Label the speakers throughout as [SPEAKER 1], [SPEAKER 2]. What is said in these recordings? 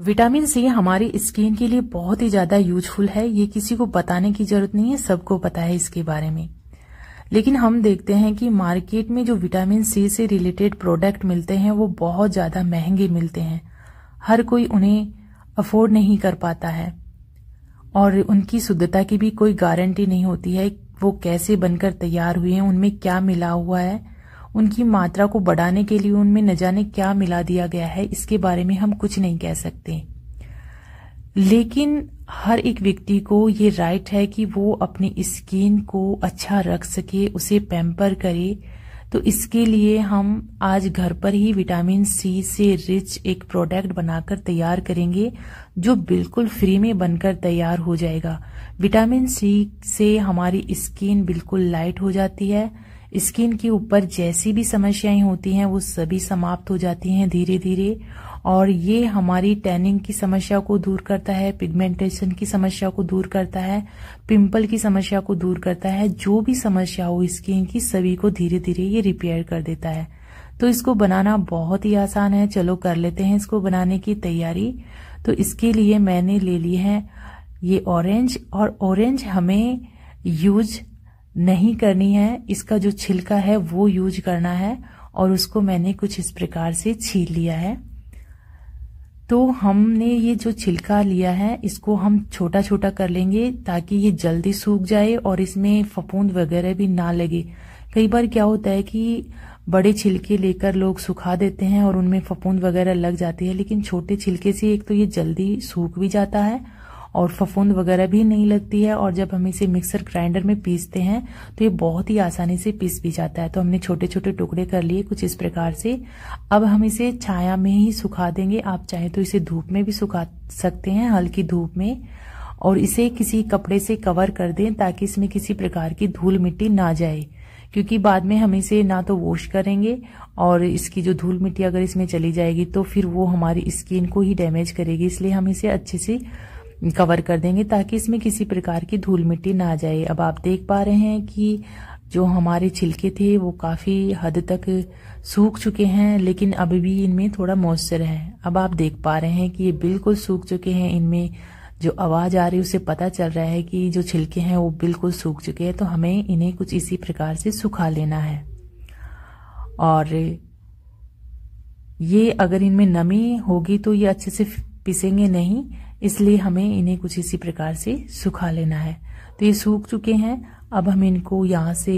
[SPEAKER 1] vitamin C हमारी skin के लिए बहुत ही ज्यादा यूजफुल है ये किसी को बताने की जरूरत नहीं है सबको पता है इसके बारे में लेकिन हम देखते हैं कि मार्केट में जो विटामिन सी से रिलेटेड प्रोडक्ट मिलते हैं वो बहुत ज्यादा महंगे मिलते हैं हर कोई उन्हें अफोर्ड नहीं कर पाता है और उनकी शुद्धता की भी कोई गारंटी नहीं होती है वो कैसे बनकर तैयार हुए हैं उनमें क्या मिला हुआ है उनकी मात्रा को बढ़ाने के लिए उनमें न जाने क्या मिला दिया गया है इसके बारे में हम कुछ नहीं कह सकते लेकिन हर एक व्यक्ति को ये राइट है कि वो अपनी स्किन को अच्छा रख सके उसे पैम्पर करे तो इसके लिए हम आज घर पर ही विटामिन सी से रिच एक प्रोडक्ट बनाकर तैयार करेंगे जो बिल्कुल फ्री में बनकर तैयार हो जाएगा विटामिन सी से हमारी स्किन बिल्कुल लाइट हो जाती है स्किन के ऊपर जैसी भी समस्याएं होती हैं वो सभी समाप्त हो जाती हैं धीरे धीरे और ये हमारी टैनिंग की समस्या को दूर करता है पिगमेंटेशन की समस्या को दूर करता है पिंपल की समस्या को दूर करता है जो भी समस्या हो स्किन की सभी को धीरे धीरे ये रिपेयर कर देता है तो इसको बनाना बहुत ही आसान है चलो कर लेते हैं इसको बनाने की तैयारी तो इसके लिए मैंने ले ली है ये ऑरेंज और ऑरेंज हमें यूज नहीं करनी है इसका जो छिलका है वो यूज करना है और उसको मैंने कुछ इस प्रकार से छील लिया है तो हमने ये जो छिलका लिया है इसको हम छोटा छोटा कर लेंगे ताकि ये जल्दी सूख जाए और इसमें फफूंद वगैरह भी ना लगे कई बार क्या होता है कि बड़े छिलके लेकर लोग सुखा देते हैं और उनमें फफूंद वगैरह लग जाती है लेकिन छोटे छिलके से एक तो ये जल्दी सूख भी जाता है और फफूंद वगैरह भी नहीं लगती है और जब हम इसे मिक्सर ग्राइंडर में पीसते हैं तो ये बहुत ही आसानी से पीस भी जाता है तो हमने छोटे छोटे टुकड़े कर लिए कुछ इस प्रकार से अब हम इसे छाया में ही सुखा देंगे आप चाहे तो इसे धूप में भी सुखा सकते हैं हल्की धूप में और इसे किसी कपड़े से कवर कर दें ताकि इसमें किसी प्रकार की धूल मिट्टी ना जाए क्योंकि बाद में हम इसे ना तो वॉश करेंगे और इसकी जो धूल मिट्टी अगर इसमें चली जाएगी तो फिर वो हमारी स्किन को ही डैमेज करेगी इसलिए हम इसे अच्छे से कवर कर देंगे ताकि इसमें किसी प्रकार की धूल मिट्टी ना आ जाए अब आप देख पा रहे हैं कि जो हमारे छिलके थे वो काफ़ी हद तक सूख चुके हैं लेकिन अभी भी इनमें थोड़ा मॉइस्चर है अब आप देख पा रहे हैं कि ये बिल्कुल सूख चुके हैं इनमें जो आवाज़ आ रही है उसे पता चल रहा है कि जो छिलके हैं वो बिल्कुल सूख चुके हैं तो हमें इन्हें कुछ इसी प्रकार से सुखा लेना है और ये अगर इनमें नमी होगी तो ये अच्छे से पिसेंगे नहीं इसलिए हमें इन्हें कुछ इसी प्रकार से सुखा लेना है तो ये सूख चुके हैं अब हम इनको यहाँ से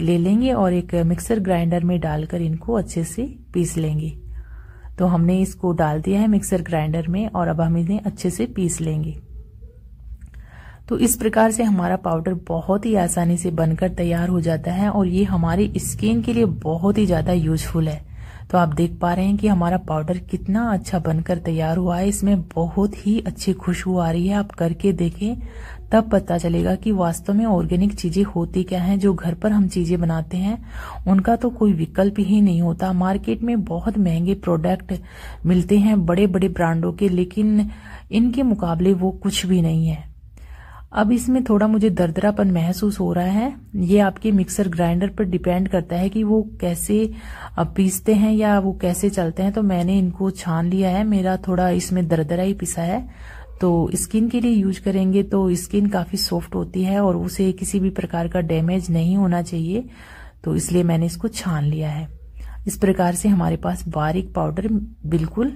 [SPEAKER 1] ले लेंगे और एक मिक्सर ग्राइंडर में डालकर इनको अच्छे से पीस लेंगे तो हमने इसको डाल दिया है मिक्सर ग्राइंडर में और अब हम इन्हें अच्छे से पीस लेंगे तो इस प्रकार से हमारा पाउडर बहुत ही आसानी से बनकर तैयार हो जाता है और ये हमारी स्किन के लिए बहुत ही ज़्यादा यूजफुल है तो आप देख पा रहे हैं कि हमारा पाउडर कितना अच्छा बनकर तैयार हुआ है इसमें बहुत ही अच्छी खुशबू आ रही है आप करके देखें तब पता चलेगा कि वास्तव में ऑर्गेनिक चीजें होती क्या हैं जो घर पर हम चीजें बनाते हैं उनका तो कोई विकल्प ही नहीं होता मार्केट में बहुत महंगे प्रोडक्ट मिलते हैं बड़े बड़े ब्रांडों के लेकिन इनके मुकाबले वो कुछ भी नहीं है अब इसमें थोड़ा मुझे दरदरापन महसूस हो रहा है ये आपके मिक्सर ग्राइंडर पर डिपेंड करता है कि वो कैसे पीसते हैं या वो कैसे चलते हैं तो मैंने इनको छान लिया है मेरा थोड़ा इसमें दरदरा ही पिसा है तो स्किन के लिए यूज करेंगे तो स्किन काफ़ी सॉफ्ट होती है और उसे किसी भी प्रकार का डैमेज नहीं होना चाहिए तो इसलिए मैंने इसको छान लिया है इस प्रकार से हमारे पास बारीक पाउडर बिल्कुल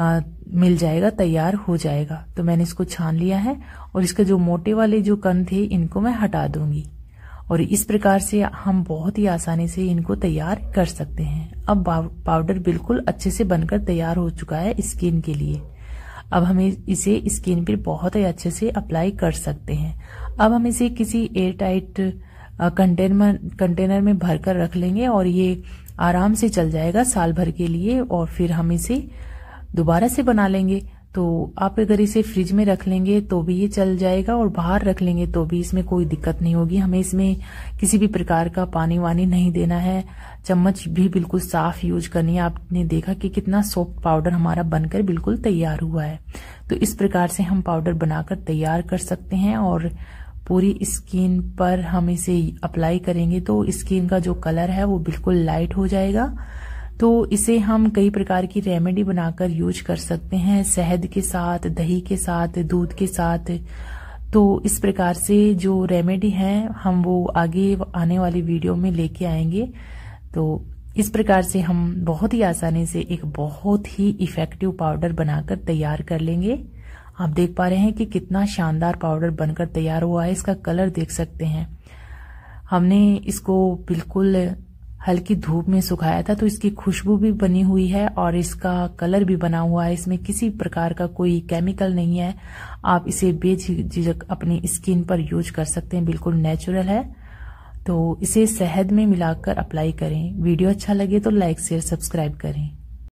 [SPEAKER 1] आ, मिल जाएगा तैयार हो जाएगा तो मैंने इसको छान लिया है और इसके जो मोटे वाले जो कन थे इनको मैं हटा दूंगी और इस प्रकार से हम बहुत ही आसानी से इनको तैयार कर सकते हैं अब पाउडर बिल्कुल अच्छे से बनकर तैयार हो चुका है स्किन के लिए अब हम इसे स्किन पर बहुत ही अच्छे से अप्लाई कर सकते हैं अब हम इसे किसी एयर टाइट कंटेनर कंटेनर में भरकर रख लेंगे और ये आराम से चल जाएगा साल भर के लिए और फिर हम इसे दोबारा से बना लेंगे तो आप अगर इसे फ्रिज में रख लेंगे तो भी ये चल जाएगा और बाहर रख लेंगे तो भी इसमें कोई दिक्कत नहीं होगी हमें इसमें किसी भी प्रकार का पानी वानी नहीं देना है चम्मच भी बिल्कुल साफ यूज करनी है आपने देखा कि कितना सॉफ्ट पाउडर हमारा बनकर बिल्कुल तैयार हुआ है तो इस प्रकार से हम पाउडर बनाकर तैयार कर सकते हैं और पूरी स्किन पर हम इसे अप्लाई करेंगे तो स्किन का जो कलर है वो बिल्कुल लाइट हो जाएगा तो इसे हम कई प्रकार की रेमेडी बनाकर यूज कर सकते हैं शहद के साथ दही के साथ दूध के साथ तो इस प्रकार से जो रेमेडी है हम वो आगे आने वाली वीडियो में लेके आएंगे तो इस प्रकार से हम बहुत ही आसानी से एक बहुत ही इफेक्टिव पाउडर बनाकर तैयार कर लेंगे आप देख पा रहे हैं कि कितना शानदार पाउडर बनकर तैयार हुआ है इसका कलर देख सकते हैं हमने इसको बिल्कुल हल्की धूप में सुखाया था तो इसकी खुशबू भी बनी हुई है और इसका कलर भी बना हुआ है इसमें किसी प्रकार का कोई केमिकल नहीं है आप इसे बेझिझक अपनी स्किन पर यूज कर सकते हैं बिल्कुल नेचुरल है तो इसे शहद में मिलाकर अप्लाई करें वीडियो अच्छा लगे तो लाइक शेयर सब्सक्राइब करें